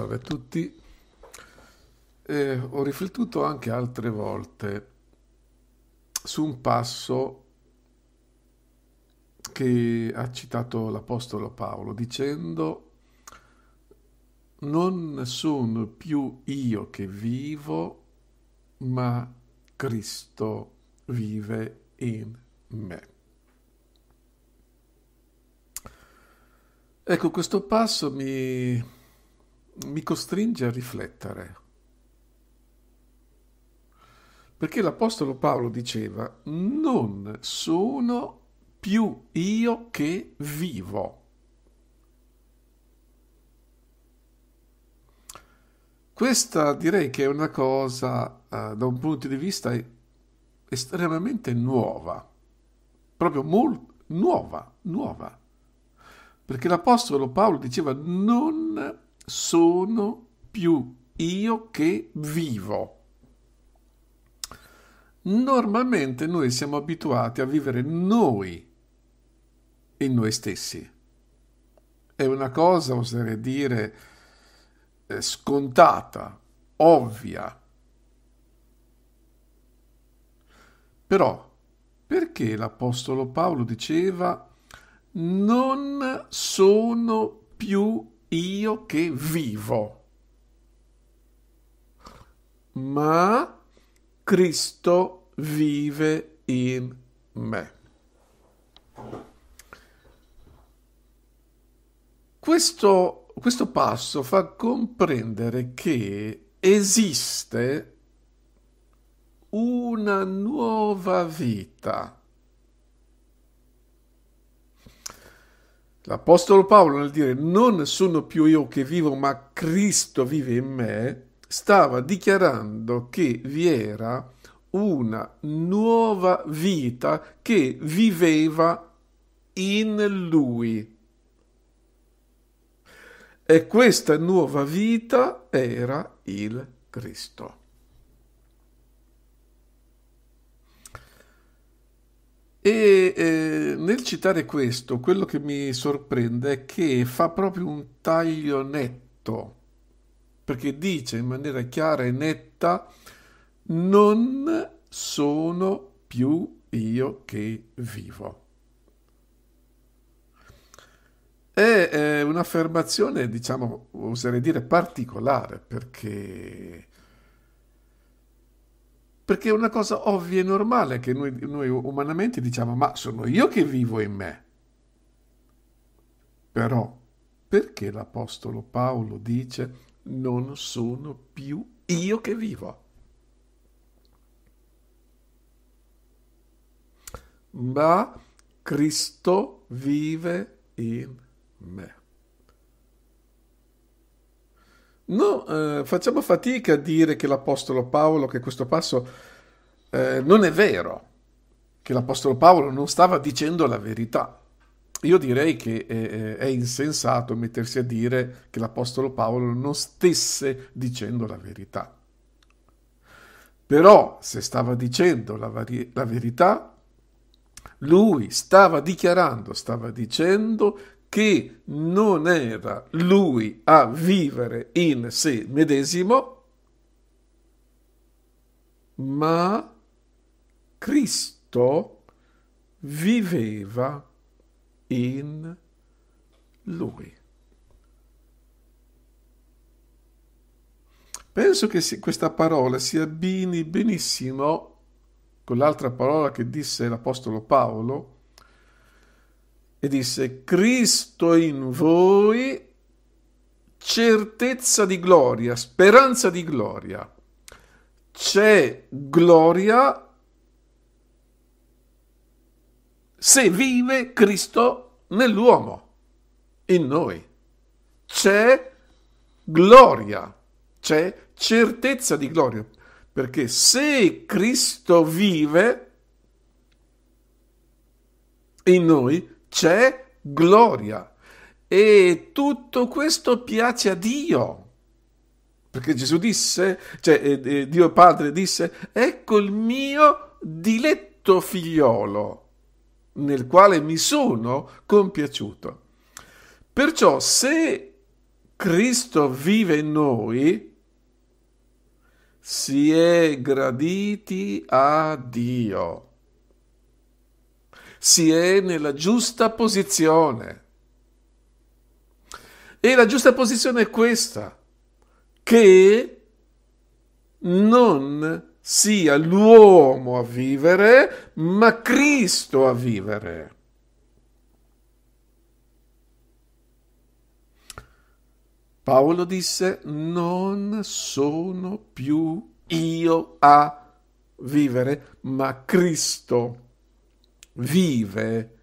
salve a tutti. Eh, ho riflettuto anche altre volte su un passo che ha citato l'Apostolo Paolo dicendo non sono più io che vivo, ma Cristo vive in me. Ecco, questo passo mi mi costringe a riflettere. Perché l'Apostolo Paolo diceva, non sono più io che vivo. Questa direi che è una cosa eh, da un punto di vista estremamente nuova, proprio molto nuova, nuova. Perché l'Apostolo Paolo diceva non sono più io che vivo. Normalmente noi siamo abituati a vivere noi in noi stessi. È una cosa, oserei dire, eh, scontata, ovvia. Però perché l'Apostolo Paolo diceva non sono più io che vivo, ma Cristo vive in me. Questo, questo passo fa comprendere che esiste una nuova vita L'Apostolo Paolo nel dire non sono più io che vivo ma Cristo vive in me, stava dichiarando che vi era una nuova vita che viveva in lui. E questa nuova vita era il Cristo. E eh, nel citare questo, quello che mi sorprende è che fa proprio un taglio netto, perché dice in maniera chiara e netta, non sono più io che vivo. È eh, un'affermazione, diciamo, oserei dire particolare, perché perché è una cosa ovvia e normale che noi, noi umanamente diciamo, ma sono io che vivo in me. Però perché l'Apostolo Paolo dice, non sono più io che vivo? Ma Cristo vive in me. No, eh, facciamo fatica a dire che l'Apostolo Paolo, che questo passo eh, non è vero, che l'Apostolo Paolo non stava dicendo la verità. Io direi che eh, eh è insensato mettersi a dire che l'Apostolo Paolo non stesse dicendo la verità. Però se stava dicendo la, la verità, lui stava dichiarando, stava dicendo che non era lui a vivere in sé medesimo, ma Cristo viveva in lui. Penso che questa parola si abbini benissimo con l'altra parola che disse l'Apostolo Paolo e disse, Cristo in voi, certezza di gloria, speranza di gloria. C'è gloria se vive Cristo nell'uomo, in noi. C'è gloria, c'è certezza di gloria, perché se Cristo vive in noi, c'è gloria. E tutto questo piace a Dio. Perché Gesù disse, cioè eh, eh, Dio Padre disse, ecco il mio diletto figliolo, nel quale mi sono compiaciuto. Perciò se Cristo vive in noi, si è graditi a Dio si è nella giusta posizione. E la giusta posizione è questa, che non sia l'uomo a vivere, ma Cristo a vivere. Paolo disse, non sono più io a vivere, ma Cristo vive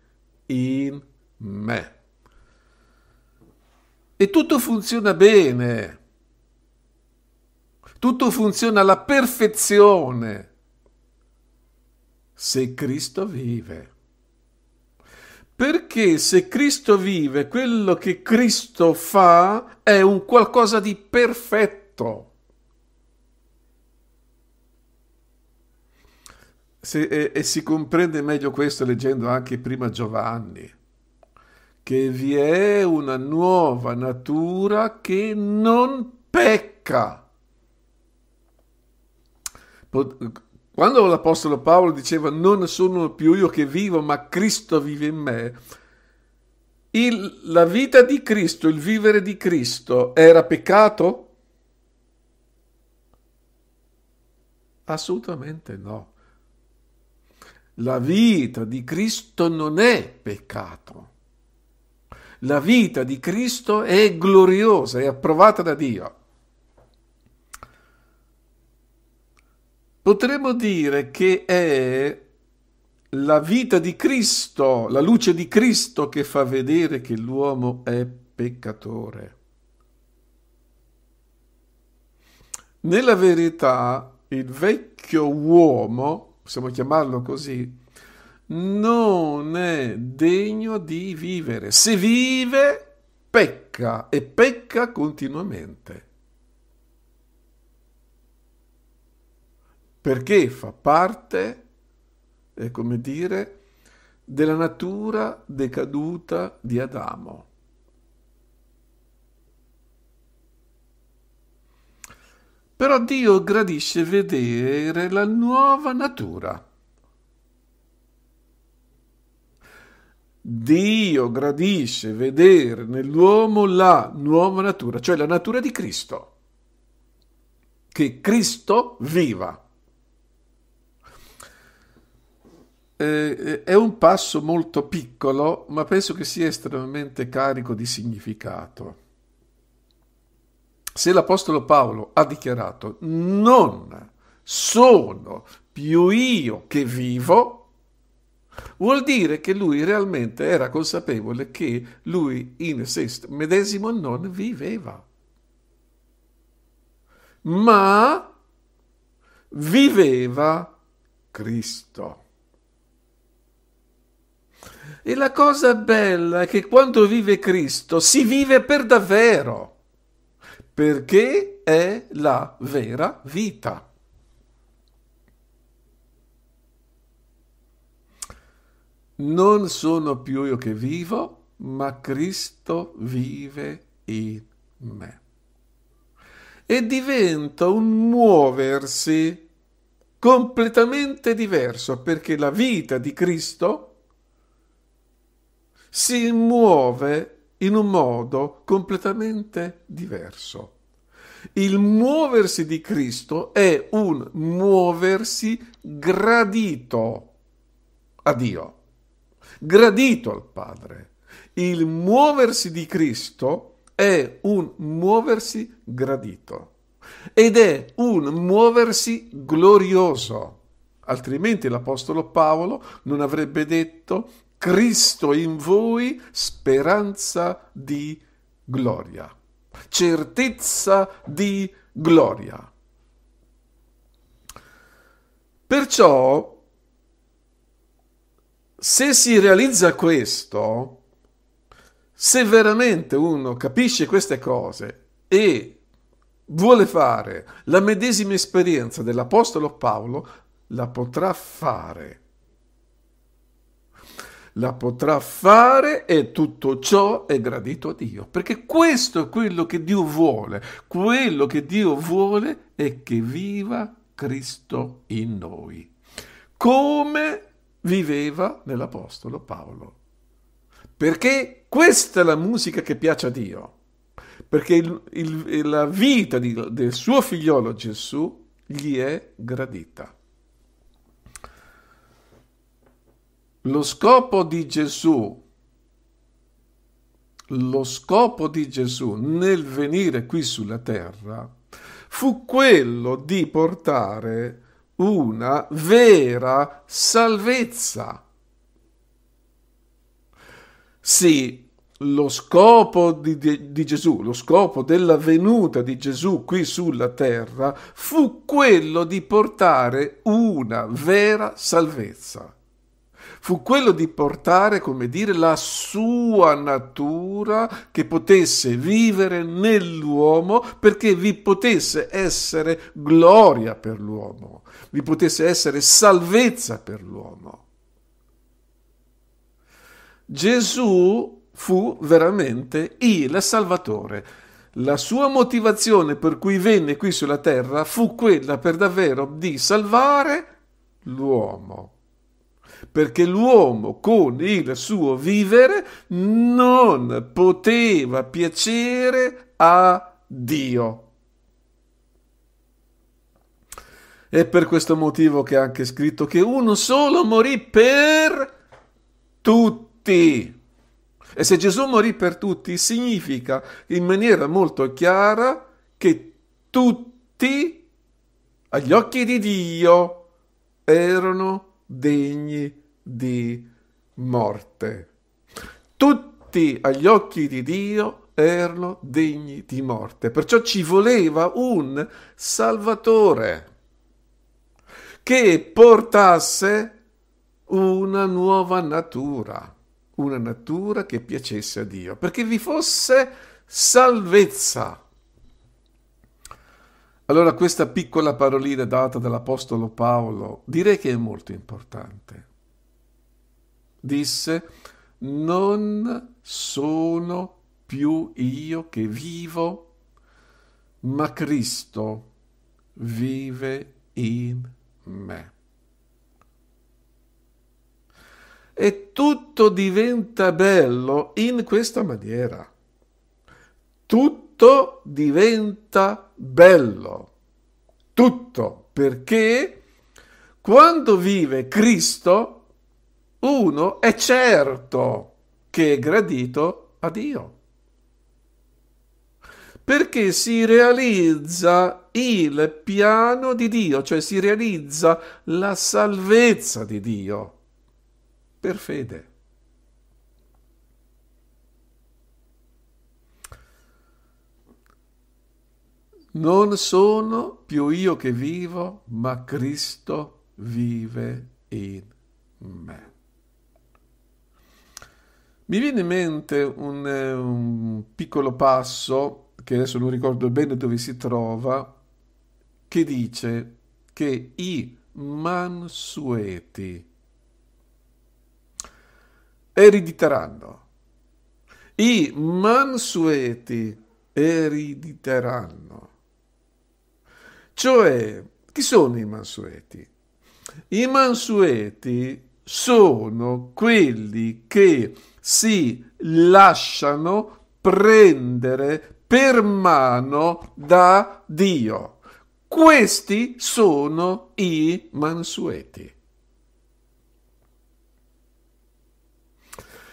in me. E tutto funziona bene, tutto funziona alla perfezione se Cristo vive. Perché se Cristo vive, quello che Cristo fa è un qualcosa di perfetto. Se, e, e si comprende meglio questo leggendo anche prima Giovanni, che vi è una nuova natura che non pecca. Quando l'Apostolo Paolo diceva non sono più io che vivo, ma Cristo vive in me, il, la vita di Cristo, il vivere di Cristo era peccato? Assolutamente no. La vita di Cristo non è peccato. La vita di Cristo è gloriosa, è approvata da Dio. Potremmo dire che è la vita di Cristo, la luce di Cristo che fa vedere che l'uomo è peccatore. Nella verità, il vecchio uomo possiamo chiamarlo così, non è degno di vivere. Se vive, pecca e pecca continuamente. Perché fa parte, è come dire, della natura decaduta di Adamo. però Dio gradisce vedere la nuova natura. Dio gradisce vedere nell'uomo la nuova natura, cioè la natura di Cristo, che Cristo viva. Eh, eh è un passo molto piccolo, ma penso che sia estremamente carico di significato se l'Apostolo Paolo ha dichiarato non sono più io che vivo, vuol dire che lui realmente era consapevole che lui in se medesimo non viveva, ma viveva Cristo. E la cosa bella è che quando vive Cristo si vive per davvero perché è la vera vita. Non sono più io che vivo, ma Cristo vive in me. E diventa un muoversi completamente diverso, perché la vita di Cristo si muove in un modo completamente diverso. Il muoversi di Cristo è un muoversi gradito a Dio, gradito al Padre. Il muoversi di Cristo è un muoversi gradito ed è un muoversi glorioso. Altrimenti l'Apostolo Paolo non avrebbe detto Cristo in voi, speranza di gloria, certezza di gloria. Perciò, se si realizza questo, se veramente uno capisce queste cose e vuole fare la medesima esperienza dell'Apostolo Paolo, la potrà fare la potrà fare e tutto ciò è gradito a Dio, perché questo è quello che Dio vuole, quello che Dio vuole è che viva Cristo in noi, come viveva nell'Apostolo Paolo. Perché questa è la musica che piace a Dio, perché il, il, la vita di, del suo figliolo Gesù gli è gradita. Lo scopo di Gesù, lo scopo di Gesù nel venire qui sulla terra fu quello di portare una vera salvezza. Sì, lo scopo di, di, di, Gesù, lo scopo della venuta di Gesù qui sulla terra fu quello di portare una vera salvezza fu quello di portare, come dire, la sua natura che potesse vivere nell'uomo perché vi potesse essere gloria per l'uomo, vi potesse essere salvezza per l'uomo. Gesù fu veramente il Salvatore. La sua motivazione per cui venne qui sulla terra fu quella per davvero di salvare l'uomo perché l'uomo con il suo vivere non poteva piacere a Dio. È per questo motivo che è anche scritto che uno solo morì per tutti. E se Gesù morì per tutti, significa in maniera molto chiara che tutti, agli occhi di Dio, erano degni di morte. Tutti agli occhi di Dio erano degni di morte, perciò ci voleva un Salvatore che portasse una nuova natura, una natura che piacesse a Dio, perché vi fosse salvezza allora questa piccola parolina data dall'Apostolo Paolo direi che è molto importante. Disse, non sono più io che vivo, ma Cristo vive in me. E tutto diventa bello in questa maniera. Tutto tutto diventa bello. Tutto perché quando vive Cristo, uno è certo che è gradito a Dio. Perché si realizza il piano di Dio, cioè si realizza la salvezza di Dio per fede. Non sono più io che vivo, ma Cristo vive in me. Mi viene in mente un, eh, un piccolo passo, che adesso non ricordo bene dove si trova, che dice che i mansueti erediteranno. I mansueti erediteranno. Cioè, chi sono i mansueti? I mansueti sono quelli che si lasciano prendere per mano da Dio. Questi sono i mansueti.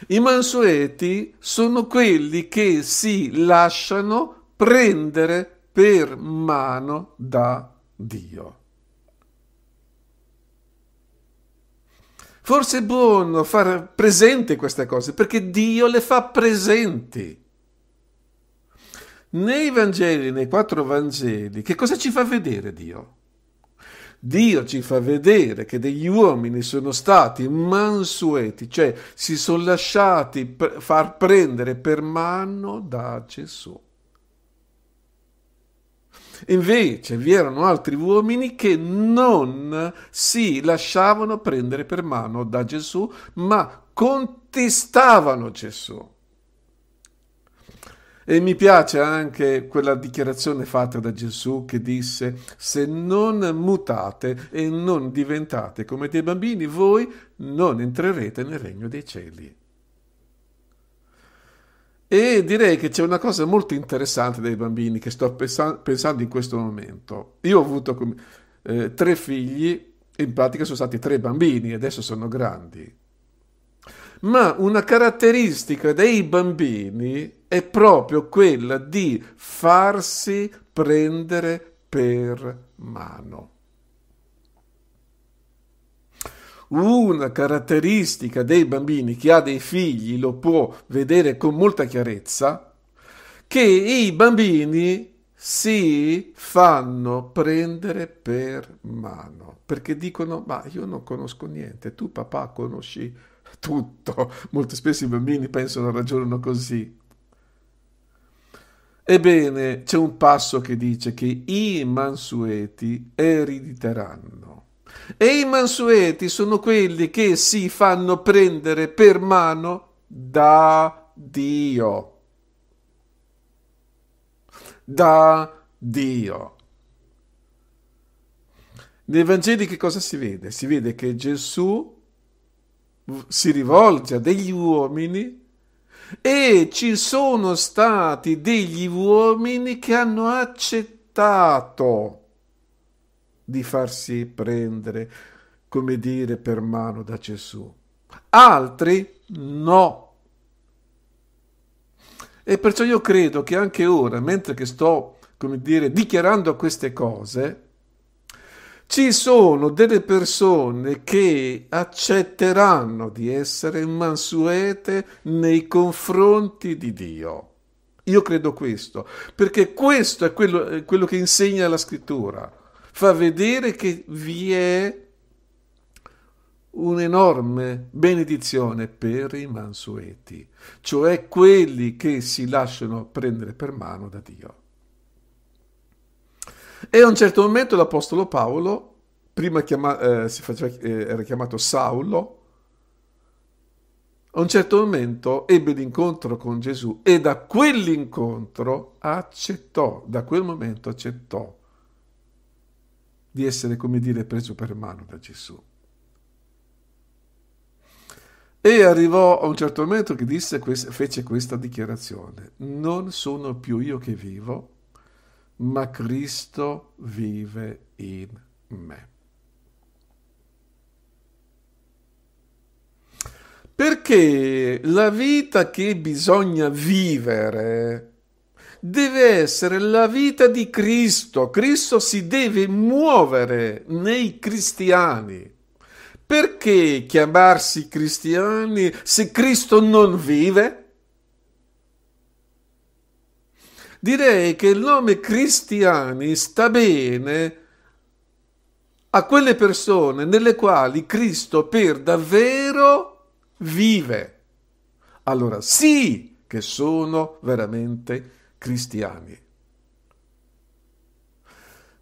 I mansueti sono quelli che si lasciano prendere per mano da Dio. Forse è buono far presente queste cose perché Dio le fa presenti. Nei Vangeli, nei quattro Vangeli, che cosa ci fa vedere Dio? Dio ci fa vedere che degli uomini sono stati mansueti, cioè si sono lasciati far prendere per mano da Gesù. Invece vi erano altri uomini che non si lasciavano prendere per mano da Gesù, ma contestavano Gesù. E mi piace anche quella dichiarazione fatta da Gesù che disse, se non mutate e non diventate come dei bambini, voi non entrerete nel regno dei cieli. E direi che c'è una cosa molto interessante dei bambini che sto pensando in questo momento. Io ho avuto eh, tre figli, in pratica sono stati tre bambini, adesso sono grandi. Ma una caratteristica dei bambini è proprio quella di farsi prendere per mano. una caratteristica dei bambini, che ha dei figli lo può vedere con molta chiarezza, che i bambini si fanno prendere per mano, perché dicono, ma io non conosco niente, tu papà conosci tutto. Molto spesso i bambini pensano, ragionano così. Ebbene, c'è un passo che dice che i mansueti erediteranno. E i mansueti sono quelli che si fanno prendere per mano da Dio. Da Dio. Nei Vangeli che cosa si vede? Si vede che Gesù si rivolge a degli uomini e ci sono stati degli uomini che hanno accettato di farsi prendere, come dire, per mano da Gesù. Altri no. E perciò io credo che anche ora, mentre che sto, come dire, dichiarando queste cose, ci sono delle persone che accetteranno di essere mansuete nei confronti di Dio. Io credo questo, perché questo è quello, è quello che insegna la scrittura fa vedere che vi è un'enorme benedizione per i mansueti, cioè quelli che si lasciano prendere per mano da Dio. E a un certo momento l'Apostolo Paolo, prima chiama, eh, faceva, eh, era chiamato Saulo, a un certo momento ebbe l'incontro con Gesù e da quell'incontro accettò, da quel momento accettò di essere, come dire, preso per mano da Gesù. E arrivò a un certo momento che disse, fece questa dichiarazione, non sono più io che vivo, ma Cristo vive in me. Perché la vita che bisogna vivere deve essere la vita di Cristo. Cristo si deve muovere nei cristiani. Perché chiamarsi cristiani se Cristo non vive? Direi che il nome cristiani sta bene a quelle persone nelle quali Cristo per davvero vive. Allora sì che sono veramente cristiani cristiani.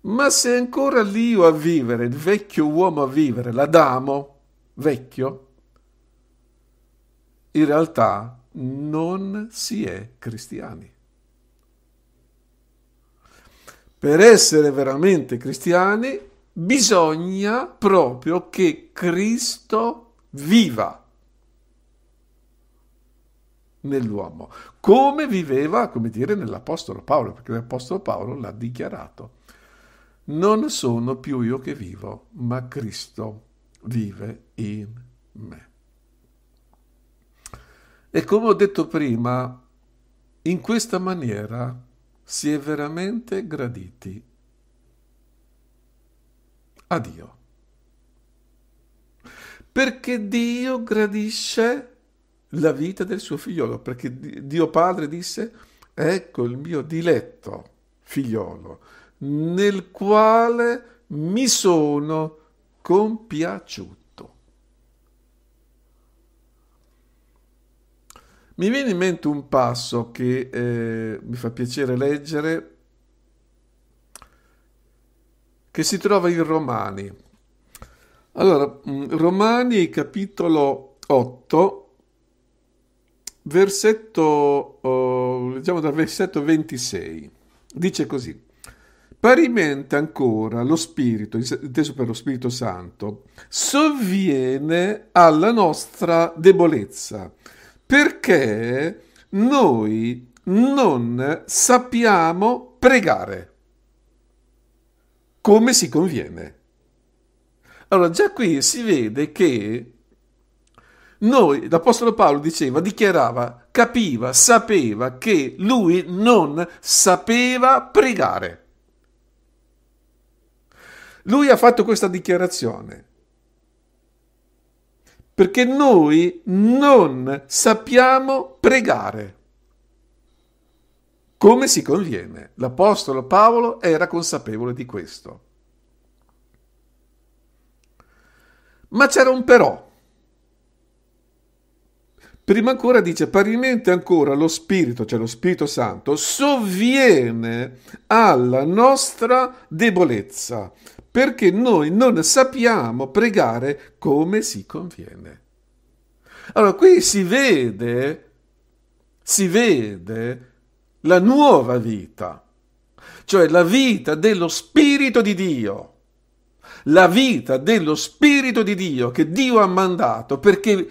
Ma se ancora l'io a vivere, il vecchio uomo a vivere, l'Adamo vecchio, in realtà non si è cristiani. Per essere veramente cristiani bisogna proprio che Cristo viva nell'uomo, come viveva, come dire, nell'Apostolo Paolo, perché l'Apostolo Paolo l'ha dichiarato. Non sono più io che vivo, ma Cristo vive in me. E come ho detto prima, in questa maniera si è veramente graditi a Dio. Perché Dio gradisce la vita del suo figliolo, perché Dio Padre disse, ecco il mio diletto figliolo, nel quale mi sono compiaciuto. Mi viene in mente un passo che eh, mi fa piacere leggere, che si trova in Romani. Allora, mm, Romani capitolo 8, versetto, oh, leggiamo dal versetto 26, dice così. Parimente ancora lo Spirito, inteso per lo Spirito Santo, sovviene alla nostra debolezza, perché noi non sappiamo pregare come si conviene. Allora già qui si vede che noi, l'Apostolo Paolo diceva, dichiarava, capiva, sapeva che lui non sapeva pregare. Lui ha fatto questa dichiarazione perché noi non sappiamo pregare come si conviene. L'Apostolo Paolo era consapevole di questo. Ma c'era un però. Prima ancora dice, parimente ancora lo Spirito, cioè lo Spirito Santo, sovviene alla nostra debolezza, perché noi non sappiamo pregare come si conviene. Allora qui si vede, si vede la nuova vita, cioè la vita dello Spirito di Dio la vita dello Spirito di Dio che Dio ha mandato perché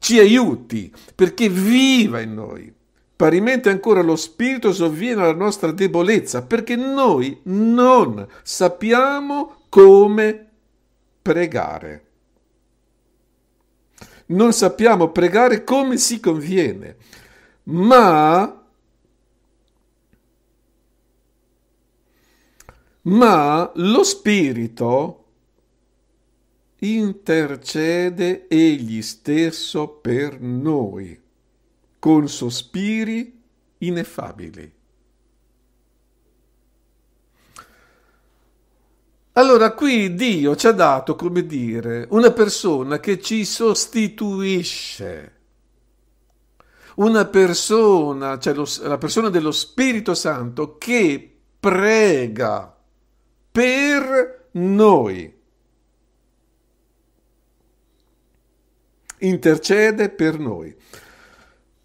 ci aiuti perché viva in noi. Parimente ancora lo Spirito sovviene alla nostra debolezza perché noi non sappiamo come pregare. Non sappiamo pregare come si conviene, ma, ma lo Spirito intercede egli stesso per noi, con sospiri ineffabili. Allora qui Dio ci ha dato, come dire, una persona che ci sostituisce. Una persona, cioè lo, la persona dello Spirito Santo che prega per noi. intercede per noi.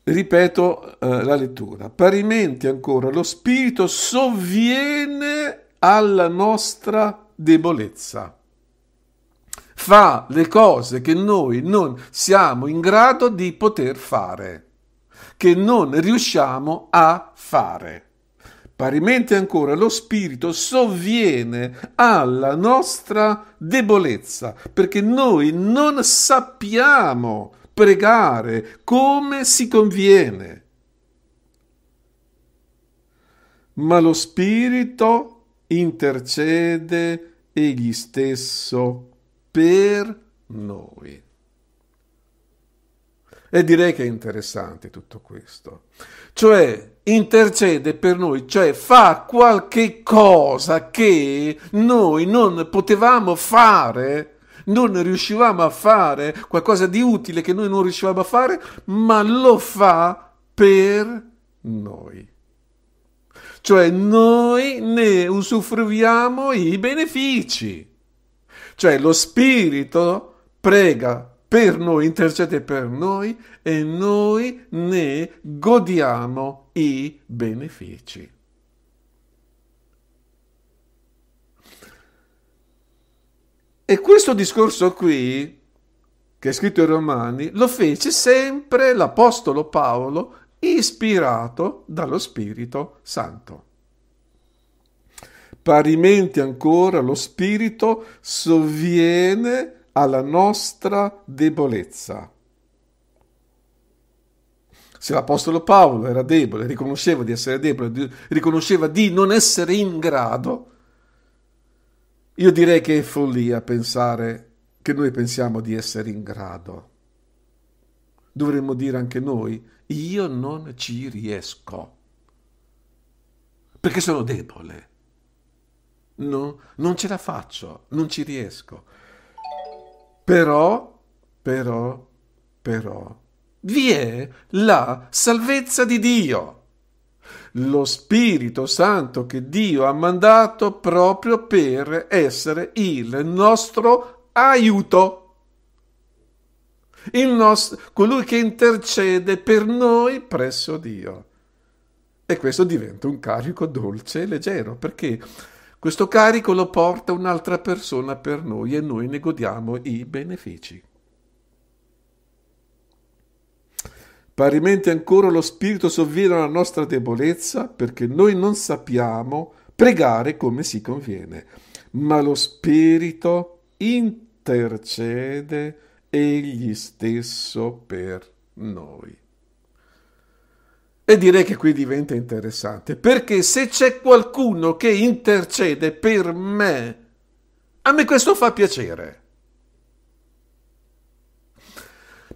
Ripeto eh, la lettura. Parimenti ancora, lo Spirito sovviene alla nostra debolezza. Fa le cose che noi non siamo in grado di poter fare, che non riusciamo a fare. Parimenti ancora, lo Spirito sovviene alla nostra debolezza, perché noi non sappiamo pregare come si conviene. Ma lo Spirito intercede egli stesso per noi. E direi che è interessante tutto questo. Cioè, intercede per noi, cioè fa qualche cosa che noi non potevamo fare, non riuscivamo a fare, qualcosa di utile che noi non riuscivamo a fare, ma lo fa per noi. Cioè noi ne usufruiamo i benefici. Cioè lo Spirito prega per noi, intercede per noi e noi ne godiamo i benefici. E questo discorso qui, che è scritto in Romani, lo fece sempre l'Apostolo Paolo ispirato dallo Spirito Santo. Parimenti ancora lo Spirito sovviene alla nostra debolezza se l'Apostolo Paolo era debole, riconosceva di essere debole, di, riconosceva di non essere in grado, io direi che è follia pensare che noi pensiamo di essere in grado. Dovremmo dire anche noi, io non ci riesco, perché sono debole. No, non ce la faccio, non ci riesco. Però, però, però, vi è la salvezza di Dio, lo Spirito Santo che Dio ha mandato proprio per essere il nostro aiuto. Il nostro, colui che intercede per noi presso Dio. E questo diventa un carico dolce e leggero, perché questo carico lo porta un'altra persona per noi e noi ne godiamo i benefici. Parimenti ancora lo Spirito sovviene alla nostra debolezza perché noi non sappiamo pregare come si conviene, ma lo Spirito intercede egli stesso per noi. E direi che qui diventa interessante, perché se c'è qualcuno che intercede per me, a me questo fa piacere.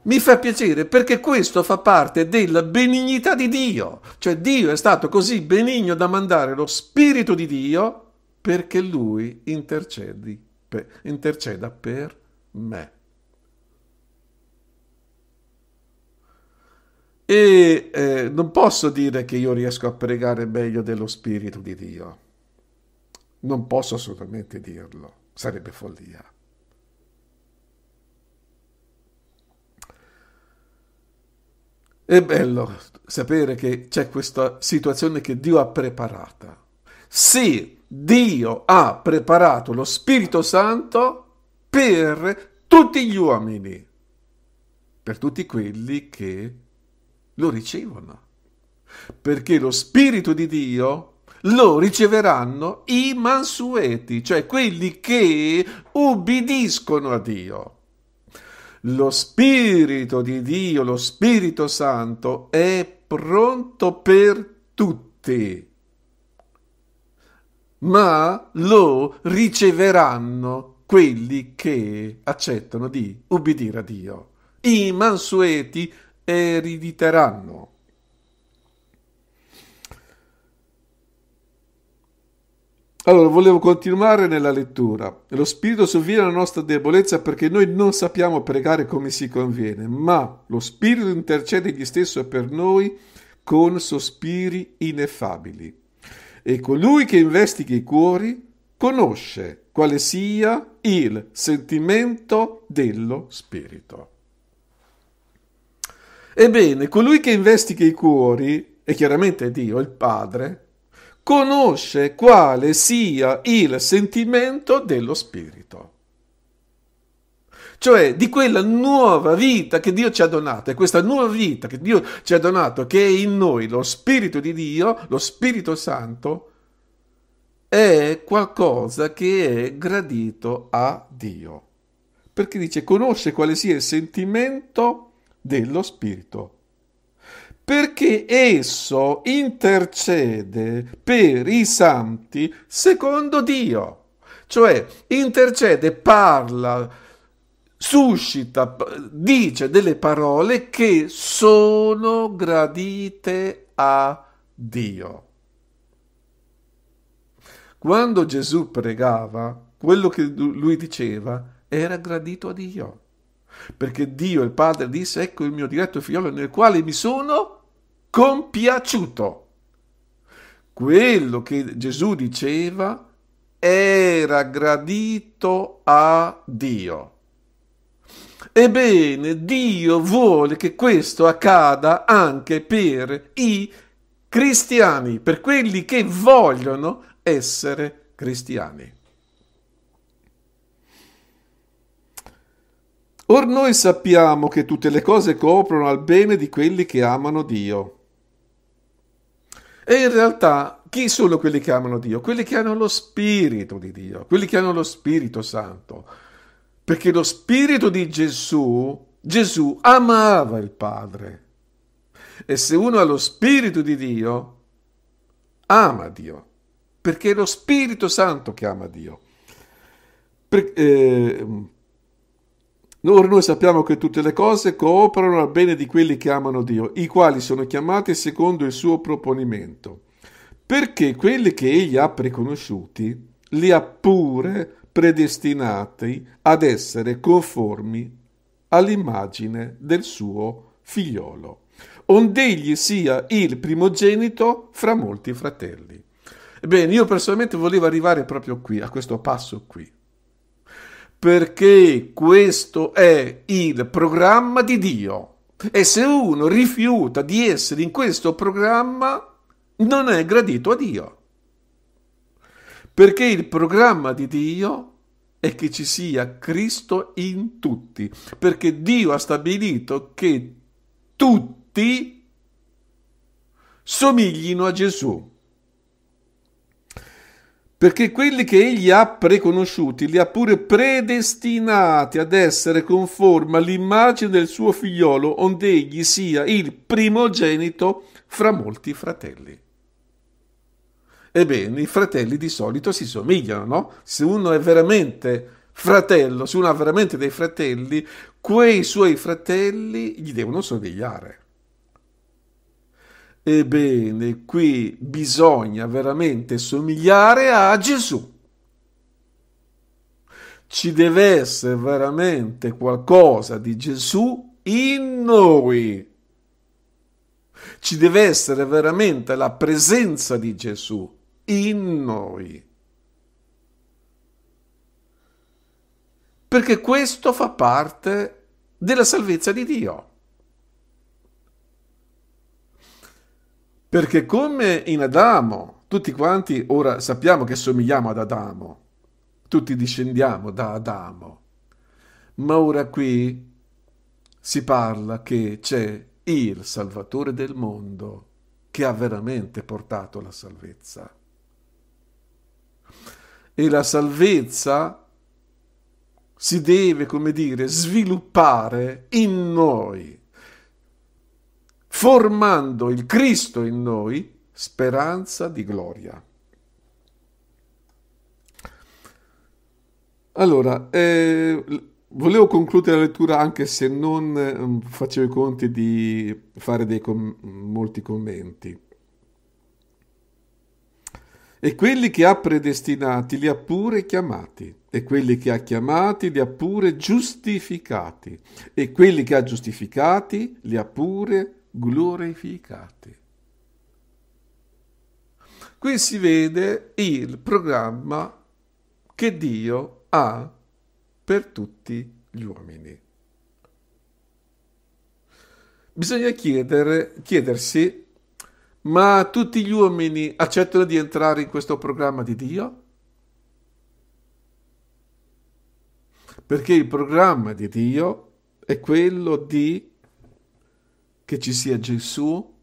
mi fa piacere perché questo fa parte della benignità di Dio. Cioè Dio è stato così benigno da mandare lo Spirito di Dio perché Lui per, interceda per me. E eh, non posso dire che io riesco a pregare meglio dello Spirito di Dio. Non posso assolutamente dirlo, sarebbe follia. È bello sapere che c'è questa situazione che Dio ha preparata. Sì, Dio ha preparato lo Spirito Santo per tutti gli uomini, per tutti quelli che lo ricevono, perché lo Spirito di Dio lo riceveranno i mansueti, cioè quelli che ubbidiscono a Dio lo Spirito di Dio, lo Spirito Santo è pronto per tutti, ma lo riceveranno quelli che accettano di ubbidire a Dio. I mansueti erediteranno. Allora, volevo continuare nella lettura. Lo Spirito sovviene alla nostra debolezza perché noi non sappiamo pregare come si conviene, ma lo Spirito intercede egli stesso per noi con sospiri ineffabili. E colui che investiga i cuori conosce quale sia il sentimento dello Spirito. Ebbene, colui che investiga i cuori, e chiaramente Dio, il Padre, conosce quale sia il sentimento dello Spirito. Cioè di quella nuova vita che Dio ci ha donato, e questa nuova vita che Dio ci ha donato, che è in noi lo Spirito di Dio, lo Spirito Santo, è qualcosa che è gradito a Dio. Perché dice, conosce quale sia il sentimento dello Spirito perché esso intercede per i santi secondo Dio, cioè intercede, parla, suscita, dice delle parole che sono gradite a Dio. Quando Gesù pregava, quello che lui diceva era gradito a Dio, perché Dio il Padre disse, ecco il mio diretto figliolo nel quale mi sono compiaciuto. Quello che Gesù diceva era gradito a Dio. Ebbene, Dio vuole che questo accada anche per i cristiani, per quelli che vogliono essere cristiani. Or noi sappiamo che tutte le cose coprono al bene di quelli che amano Dio e in realtà chi sono quelli che amano Dio? Quelli che hanno lo Spirito di Dio, quelli che hanno lo Spirito Santo. Perché lo Spirito di Gesù, Gesù amava il Padre. E se uno ha lo Spirito di Dio, ama Dio, perché è lo Spirito Santo che ama Dio. Per, eh, noi, noi sappiamo che tutte le cose cooperano al bene di quelli che amano Dio, i quali sono chiamati secondo il suo proponimento. Perché quelli che egli ha preconosciuti li ha pure predestinati ad essere conformi all'immagine del suo figliolo, ond'egli sia il primogenito fra molti fratelli. Ebbene, io personalmente volevo arrivare proprio qui, a questo passo qui perché questo è il programma di Dio. E se uno rifiuta di essere in questo programma, non è gradito a Dio. Perché il programma di Dio è che ci sia Cristo in tutti, perché Dio ha stabilito che tutti somiglino a Gesù perché quelli che egli ha preconosciuti li ha pure predestinati ad essere conforme all'immagine del suo figliolo, onde egli sia il primogenito fra molti fratelli. Ebbene, i fratelli di solito si somigliano, no? Se uno è veramente fratello, se uno ha veramente dei fratelli, quei suoi fratelli gli devono somigliare. Ebbene, qui bisogna veramente somigliare a Gesù. Ci deve essere veramente qualcosa di Gesù in noi. Ci deve essere veramente la presenza di Gesù in noi. Perché questo fa parte della salvezza di Dio. Perché come in Adamo, tutti quanti ora sappiamo che somigliamo ad Adamo, tutti discendiamo da Adamo, ma ora qui si parla che c'è il Salvatore del mondo che ha veramente portato la salvezza. E la salvezza si deve, come dire, sviluppare in noi formando il Cristo in noi, speranza di gloria. Allora, eh, volevo concludere la lettura anche se non eh, facevo i conti di fare com- molti commenti. E quelli che ha predestinati li ha pure chiamati, e quelli che ha chiamati li ha pure giustificati, e quelli che ha giustificati li ha pure glorificati. Qui si vede il programma che Dio ha per tutti gli uomini. Bisogna chiedere, chiedersi, ma tutti gli uomini accettano di entrare in questo programma di Dio? Perché il programma di Dio è quello di che ci sia Gesù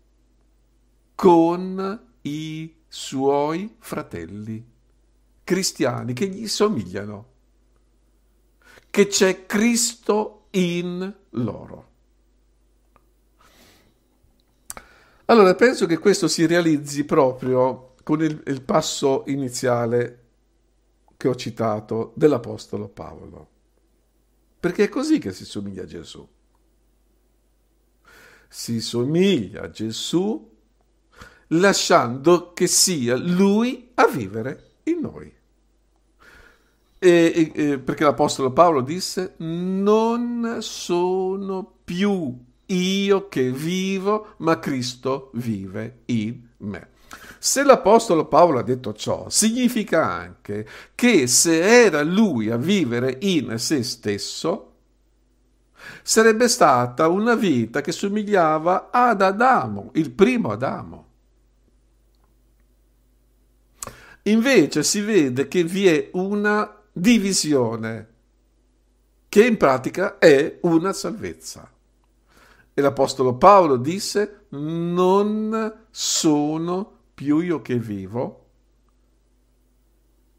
con i suoi fratelli cristiani che gli somigliano, che c'è Cristo in loro. Allora penso che questo si realizzi proprio con il, il passo iniziale che ho citato dell'Apostolo Paolo, perché è così che si somiglia a Gesù si somiglia a Gesù lasciando che sia Lui a vivere in noi. E, e, perché l'Apostolo Paolo disse, non sono più io che vivo, ma Cristo vive in me. Se l'Apostolo Paolo ha detto ciò, significa anche che se era lui a vivere in se stesso, sarebbe stata una vita che somigliava ad Adamo, il primo Adamo. Invece si vede che vi è una divisione, che in pratica è una salvezza. E l'Apostolo Paolo disse, non sono più io che vivo,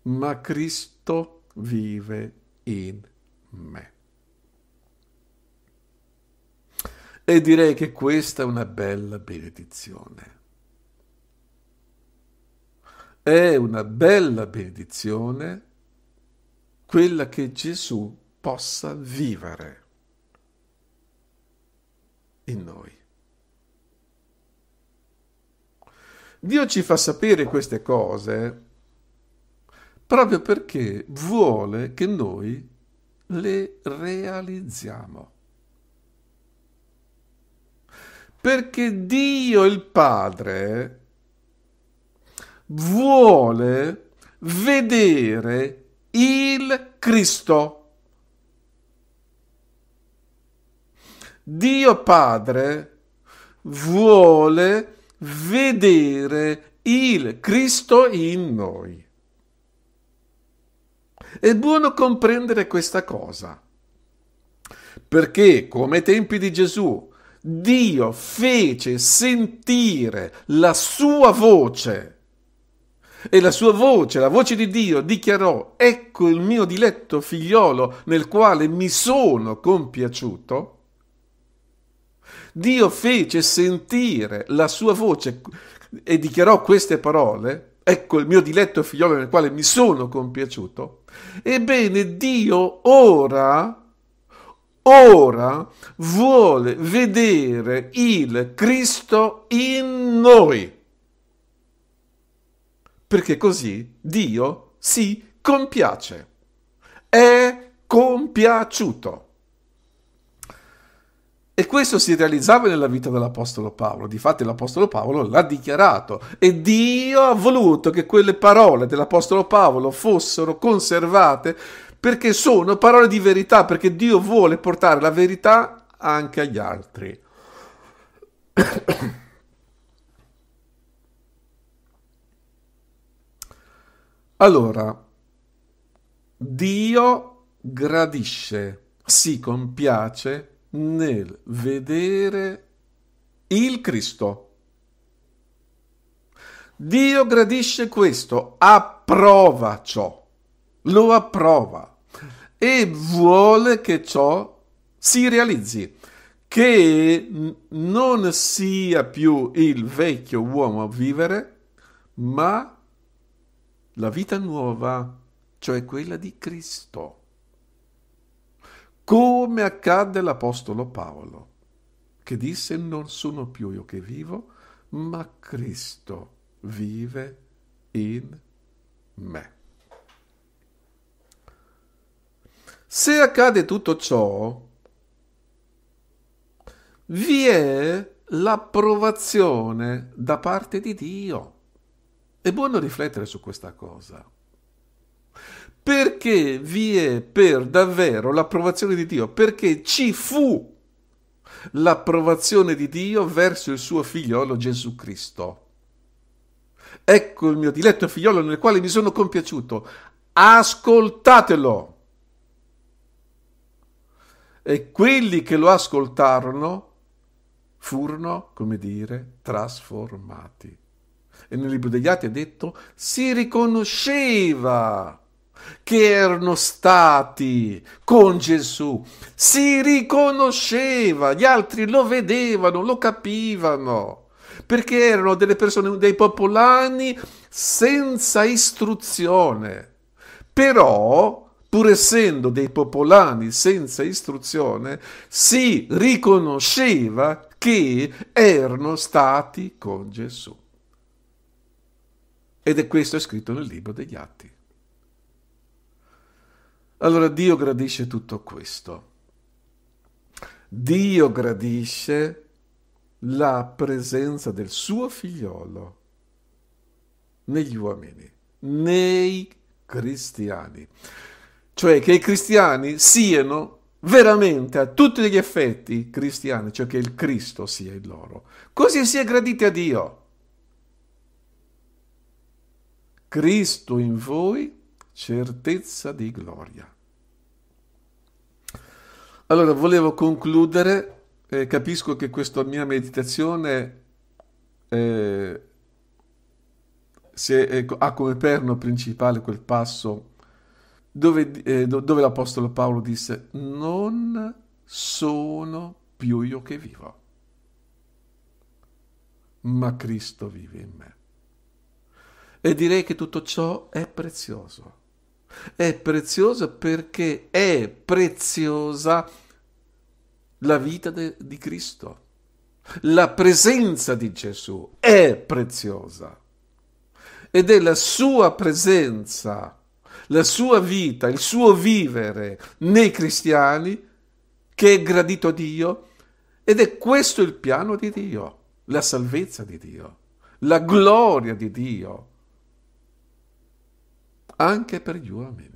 ma Cristo vive in me. E direi che questa è una bella benedizione. È una bella benedizione quella che Gesù possa vivere in noi. Dio ci fa sapere queste cose proprio perché vuole che noi le realizziamo. Perché Dio il Padre vuole vedere il Cristo. Dio Padre vuole vedere il Cristo in noi. È buono comprendere questa cosa, perché come ai tempi di Gesù Dio fece sentire la sua voce. E la sua voce, la voce di Dio, dichiarò, ecco il mio diletto figliolo nel quale mi sono compiaciuto. Dio fece sentire la sua voce e dichiarò queste parole, ecco il mio diletto figliolo nel quale mi sono compiaciuto. Ebbene, Dio ora ora vuole vedere il Cristo in noi. Perché così Dio si compiace, è compiaciuto. E questo si realizzava nella vita dell'Apostolo Paolo. Difatti l'Apostolo Paolo l'ha dichiarato e Dio ha voluto che quelle parole dell'Apostolo Paolo fossero conservate perché sono parole di verità, perché Dio vuole portare la verità anche agli altri. Allora, Dio gradisce, si compiace nel vedere il Cristo. Dio gradisce questo, approva ciò lo approva e vuole che ciò si realizzi, che non sia più il vecchio uomo a vivere, ma la vita nuova, cioè quella di Cristo. Come accadde l'Apostolo Paolo, che disse non sono più io che vivo, ma Cristo vive in me. Se accade tutto ciò, vi è l'approvazione da parte di Dio. È buono riflettere su questa cosa. Perché vi è per davvero l'approvazione di Dio? Perché ci fu l'approvazione di Dio verso il suo figliolo Gesù Cristo. Ecco il mio diletto figliolo nel quale mi sono compiaciuto. Ascoltatelo e quelli che lo ascoltarono furono, come dire, trasformati. E nel libro degli Atti è detto, si riconosceva che erano stati con Gesù, si riconosceva, gli altri lo vedevano, lo capivano, perché erano delle persone, dei popolani senza istruzione. Però pur essendo dei popolani senza istruzione, si riconosceva che erano stati con Gesù. Ed è questo scritto nel libro degli Atti. Allora Dio gradisce tutto questo. Dio gradisce la presenza del suo figliolo negli uomini, nei cristiani cioè che i cristiani siano veramente a tutti gli effetti cristiani, cioè che il Cristo sia il loro. Così si è graditi a Dio. Cristo in voi, certezza di gloria. Allora, volevo concludere, eh, capisco che questa mia meditazione eh, è, ecco, ha come perno principale quel passo dove, eh, dove l'Apostolo Paolo disse, non sono più io che vivo, ma Cristo vive in me. E direi che tutto ciò è prezioso. È prezioso perché è preziosa la vita de- di Cristo. La presenza di Gesù è preziosa ed è la sua presenza la sua vita, il suo vivere nei cristiani che è gradito a Dio ed è questo il piano di Dio, la salvezza di Dio, la gloria di Dio, anche per gli uomini.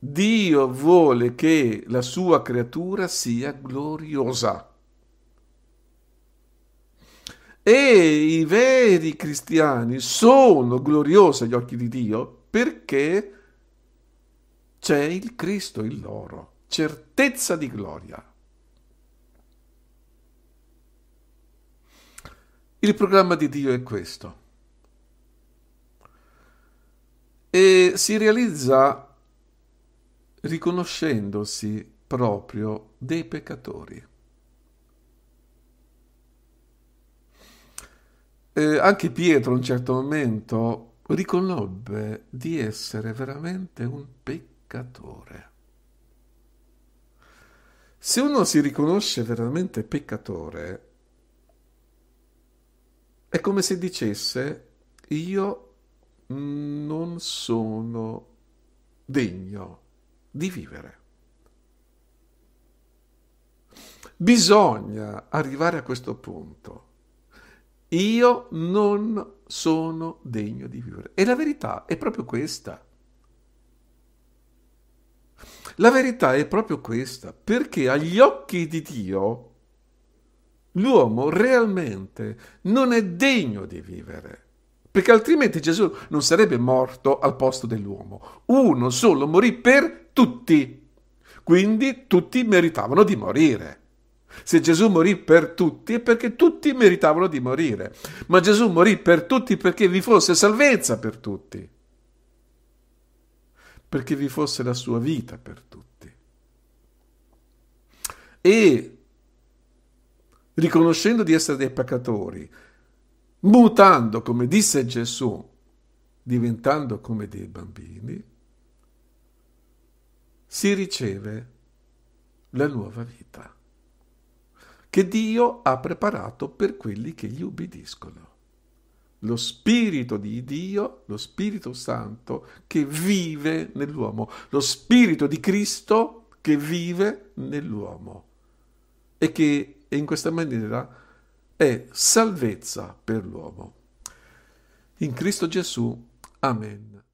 Dio vuole che la sua creatura sia gloriosa e i veri cristiani sono gloriosi agli occhi di Dio perché c'è il Cristo in loro, certezza di gloria. Il programma di Dio è questo. E si realizza riconoscendosi proprio dei peccatori. eh, anche Pietro a un certo momento riconobbe di essere veramente un peccatore. Se uno si riconosce veramente peccatore, è come se dicesse io non sono degno di vivere. Bisogna arrivare a questo punto io non sono degno di vivere. E la verità è proprio questa. La verità è proprio questa, perché agli occhi di Dio l'uomo realmente non è degno di vivere, perché altrimenti Gesù non sarebbe morto al posto dell'uomo. Uno solo morì per tutti, quindi tutti meritavano di morire. Se Gesù morì per tutti è perché tutti meritavano di morire, ma Gesù morì per tutti perché vi fosse salvezza per tutti, perché vi fosse la sua vita per tutti. E riconoscendo di essere dei peccatori, mutando come disse Gesù, diventando come dei bambini, si riceve la nuova vita che Dio ha preparato per quelli che gli ubbidiscono. Lo Spirito di Dio, lo Spirito Santo che vive nell'uomo, lo Spirito di Cristo che vive nell'uomo e che in questa maniera è salvezza per l'uomo. In Cristo Gesù. Amen.